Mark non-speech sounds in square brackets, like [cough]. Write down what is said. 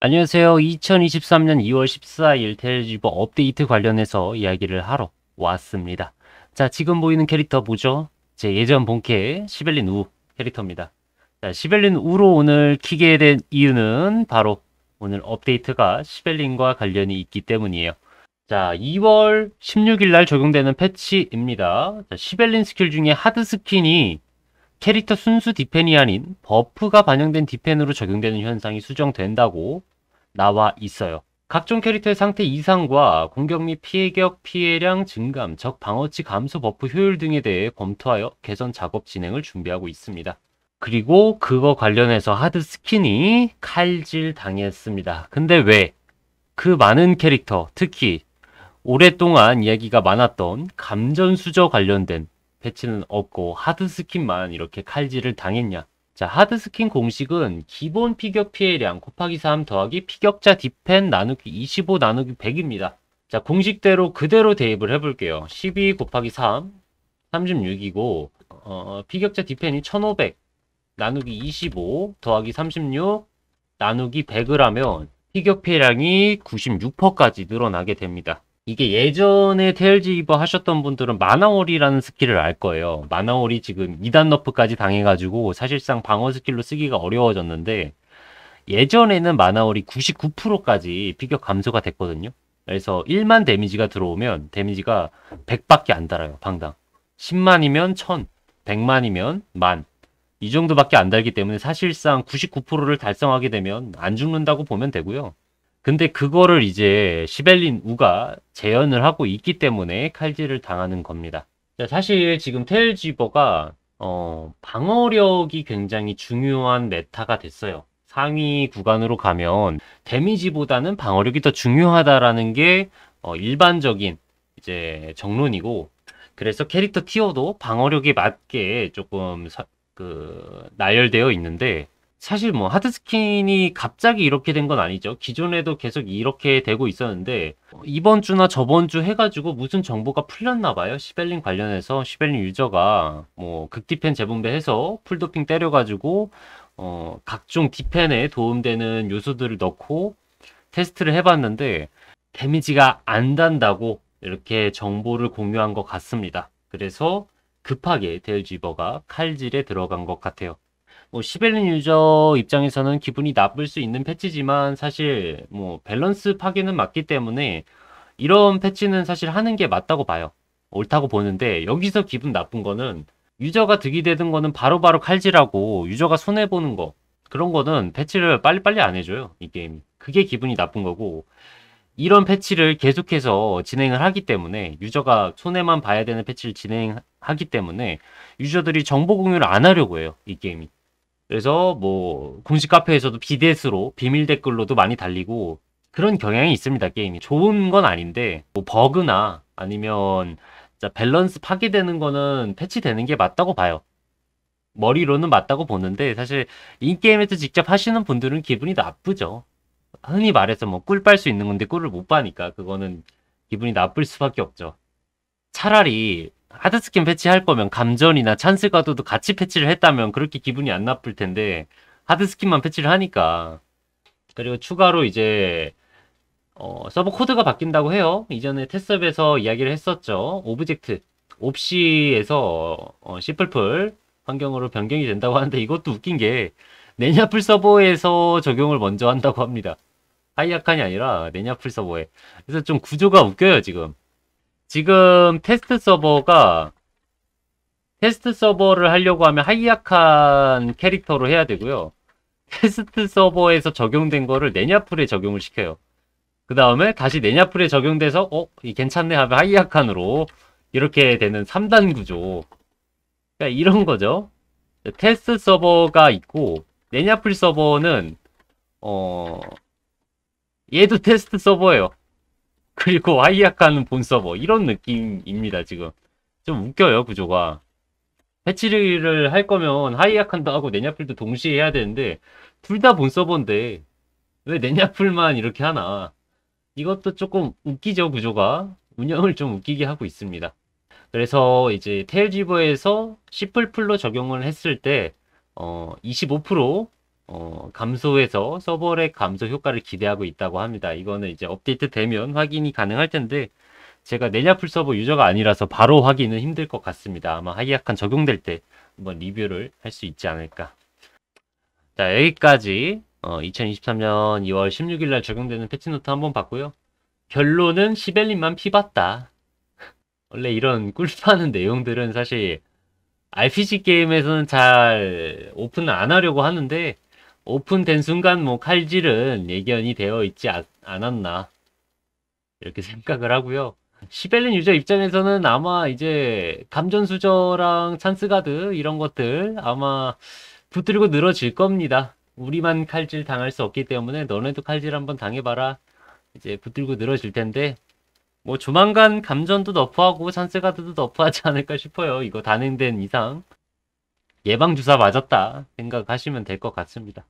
안녕하세요. 2023년 2월 14일 텔레지버 업데이트 관련해서 이야기를 하러 왔습니다. 자, 지금 보이는 캐릭터 보죠? 제 예전 본캐 시벨린 우 캐릭터입니다. 자, 시벨린 우로 오늘 키게 된 이유는 바로 오늘 업데이트가 시벨린과 관련이 있기 때문이에요. 자, 2월 16일 날 적용되는 패치입니다. 자, 시벨린 스킬 중에 하드 스킨이 캐릭터 순수 디펜이 아닌 버프가 반영된 디펜으로 적용되는 현상이 수정된다고 나와 있어요. 각종 캐릭터의 상태 이상과 공격 및 피해격, 피해량 증감, 적 방어치 감소 버프 효율 등에 대해 검토하여 개선 작업 진행을 준비하고 있습니다. 그리고 그거 관련해서 하드 스킨이 칼질 당했습니다. 근데 왜? 그 많은 캐릭터, 특히 오랫동안 이야기가 많았던 감전수저 관련된 패치는 없고 하드스킨만 이렇게 칼질을 당했냐. 자, 하드스킨 공식은 기본 피격 피해량 곱하기 3 더하기 피격자 디펜 나누기 25 나누기 100입니다. 자, 공식대로 그대로 대입을 해볼게요. 12 곱하기 3, 36이고 어, 피격자 디펜이 1500 나누기 25 더하기 36 나누기 100을 하면 피격 피해량이 96%까지 늘어나게 됩니다. 이게 예전에 테일즈이버 하셨던 분들은 마나오이라는 스킬을 알 거예요. 마나오이 지금 2단 너프까지 당해가지고 사실상 방어 스킬로 쓰기가 어려워졌는데 예전에는 마나오이 99%까지 피격 감소가 됐거든요. 그래서 1만 데미지가 들어오면 데미지가 100밖에 안 달아요. 방당. 10만이면 1000, 100만이면 만. 이 정도밖에 안 달기 때문에 사실상 99%를 달성하게 되면 안 죽는다고 보면 되고요. 근데 그거를 이제 시벨린 우가 재현을 하고 있기 때문에 칼질을 당하는 겁니다. 사실 지금 테일지버가 어, 방어력이 굉장히 중요한 메타가 됐어요. 상위 구간으로 가면 데미지보다는 방어력이 더 중요하다라는 게 어, 일반적인 이제 정론이고 그래서 캐릭터 티어도 방어력에 맞게 조금 사, 그 나열되어 있는데 사실 뭐 하드스킨이 갑자기 이렇게 된 건 아니죠. 기존에도 계속 이렇게 되고 있었는데 어, 이번 주나 저번 주 해가지고 무슨 정보가 풀렸나 봐요. 시벨링 관련해서 시벨링 유저가 뭐 극디펜 재분배해서 풀도핑 때려가지고 어 각종 디펜에 도움되는 요소들을 넣고 테스트를 해봤는데 데미지가 안 단다고 이렇게 정보를 공유한 것 같습니다. 그래서 급하게 델지버가 칼질에 들어간 것 같아요. 뭐 시벨린 유저 입장에서는 기분이 나쁠 수 있는 패치지만 사실 뭐 밸런스 파괴는 맞기 때문에 이런 패치는 사실 하는 게 맞다고 봐요. 옳다고 보는데 여기서 기분 나쁜 거는 유저가 득이 되는 거는 바로바로 칼질하고 유저가 손해보는 거 그런 거는 패치를 빨리빨리 안 해줘요 이 게임이 그게 기분이 나쁜 거고 이런 패치를 계속해서 진행을 하기 때문에 유저가 손해만 봐야 되는 패치를 진행하기 때문에 유저들이 정보 공유를 안 하려고 해요 이 게임이 그래서 뭐 공식 카페에서도 비 d s 로 비밀 댓글로도 많이 달리고 그런 경향이 있습니다 게임이 좋은 건 아닌데 뭐 버그나 아니면 밸런스 파괴되는 거는 패치되는 게 맞다고 봐요 머리로는 맞다고 보는데 사실 인게임에서 직접 하시는 분들은 기분이 나쁘죠 흔히 말해서 뭐 꿀 빨 수 있는 건데 꿀을 못 빠니까 그거는 기분이 나쁠 수밖에 없죠 차라리 하드스킨 패치할 거면 감전이나 찬스 가도도 같이 패치를 했다면 그렇게 기분이 안 나쁠 텐데 하드스킨만 패치를 하니까 그리고 추가로 이제 어, 서버 코드가 바뀐다고 해요 이전에 테스업에서 이야기를 했었죠 오브젝트 옵시에서 어, 시플풀 환경으로 변경이 된다고 하는데 이것도 웃긴 게내냐풀 서버에서 적용을 먼저 한다고 합니다 하이아칸이 아니라 내냐풀 서버에 그래서 좀 구조가 웃겨요 지금 지금 테스트 서버가 테스트 서버를 하려고 하면 하이약한 캐릭터로 해야 되고요. 테스트 서버에서 적용된 거를 내냐풀에 적용을 시켜요. 그 다음에 다시 내냐풀에 적용돼서 어? 이 괜찮네 하면 하이약한으로 이렇게 되는 3단 구조 그러니까 이런 거죠. 테스트 서버가 있고 내냐풀 서버는 어 얘도 테스트 서버예요. 그리고 와이약하는 본 서버 이런 느낌입니다 지금 좀 웃겨요 구조가 패치를 할 거면 하이약한다 하고 내냐플도 동시에 해야 되는데 둘 다 본 서버인데 왜내냐플만 이렇게 하나 이것도 조금 웃기죠 구조가 운영을 좀 웃기게 하고 있습니다 그래서 이제 테일지버에서 시플풀로 적용을 했을 때 어, 25% 어, 감소해서 서버렉 감소 효과를 기대하고 있다고 합니다. 이거는 이제 업데이트 되면 확인이 가능할 텐데 제가 내냐풀 서버 유저가 아니라서 바로 확인은 힘들 것 같습니다. 아마 하이약한 적용될 때 한번 리뷰를 할 수 있지 않을까. 자 여기까지 어, 2023년 2월 16일 날 적용되는 패치노트 한번 봤고요. 결론은 시벨린만 피봤다. [laughs] 원래 이런 꿀파는 내용들은 사실 RPG 게임에서는 잘 오픈을 안 하려고 하는데 오픈된 순간 뭐 칼질은 예견이 되어 있지 아, 않았나 이렇게 생각을 하고요. 시벨린 유저 입장에서는 아마 이제 감전수저랑 찬스가드 이런 것들 아마 붙들고 늘어질 겁니다. 우리만 칼질 당할 수 없기 때문에 너네도 칼질 한번 당해봐라. 이제 붙들고 늘어질 텐데 뭐 조만간 감전도 너프하고 찬스가드도 너프하지 않을까 싶어요. 이거 단행된 이상 예방주사 맞았다 생각하시면 될 것 같습니다.